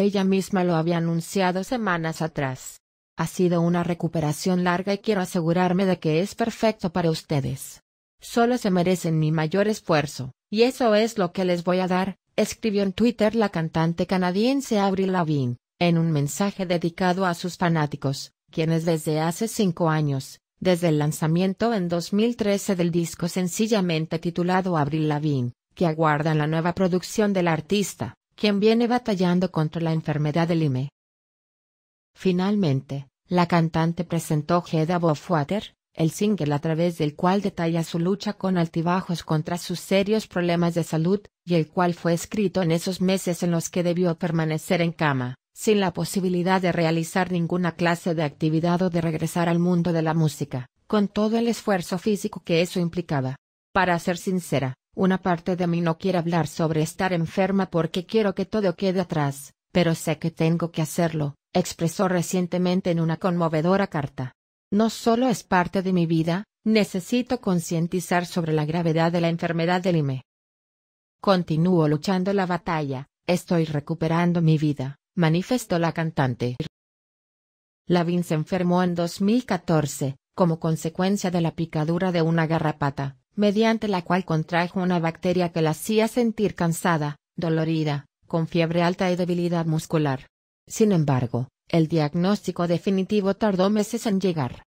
Ella misma lo había anunciado semanas atrás. Ha sido una recuperación larga y quiero asegurarme de que es perfecto para ustedes. Solo se merecen mi mayor esfuerzo, y eso es lo que les voy a dar, escribió en Twitter la cantante canadiense Avril Lavigne, en un mensaje dedicado a sus fanáticos, quienes desde hace cinco años, desde el lanzamiento en 2013 del disco sencillamente titulado Avril Lavigne, que aguardan la nueva producción del artista quien viene batallando contra la enfermedad del IME. Finalmente, la cantante presentó Head Above Water, el single a través del cual detalla su lucha con altibajos contra sus serios problemas de salud, y el cual fue escrito en esos meses en los que debió permanecer en cama, sin la posibilidad de realizar ninguna clase de actividad o de regresar al mundo de la música, con todo el esfuerzo físico que eso implicaba. Para ser sincera, una parte de mí no quiere hablar sobre estar enferma porque quiero que todo quede atrás, pero sé que tengo que hacerlo, expresó recientemente en una conmovedora carta. No solo es parte de mi vida, necesito concientizar sobre la gravedad de la enfermedad del IME. Continúo luchando la batalla, estoy recuperando mi vida, manifestó la cantante. Lavin se enfermó en 2014, como consecuencia de la picadura de una garrapata, mediante la cual contrajo una bacteria que la hacía sentir cansada, dolorida, con fiebre alta y debilidad muscular. Sin embargo, el diagnóstico definitivo tardó meses en llegar.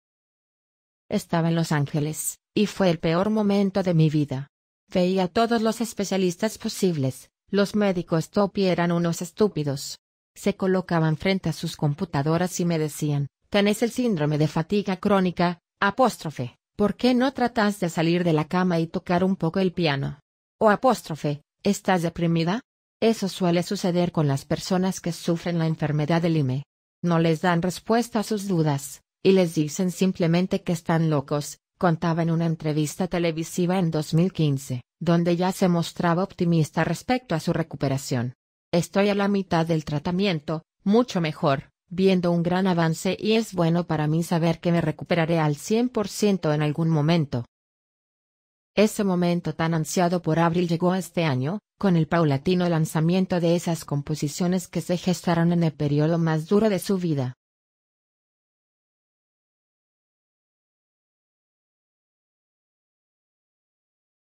Estaba en Los Ángeles, y fue el peor momento de mi vida. Veía a todos los especialistas posibles, los médicos top eran unos estúpidos. Se colocaban frente a sus computadoras y me decían, tenés el síndrome de fatiga crónica, apóstrofe. ¿Por qué no tratas de salir de la cama y tocar un poco el piano? O apóstrofe, ¿estás deprimida? Eso suele suceder con las personas que sufren la enfermedad del IME. No les dan respuesta a sus dudas, y les dicen simplemente que están locos, contaba en una entrevista televisiva en 2015, donde ya se mostraba optimista respecto a su recuperación. Estoy a la mitad del tratamiento, mucho mejor, viendo un gran avance y es bueno para mí saber que me recuperaré al 100% en algún momento. Ese momento tan ansiado por abril llegó este año, con el paulatino lanzamiento de esas composiciones que se gestaron en el periodo más duro de su vida.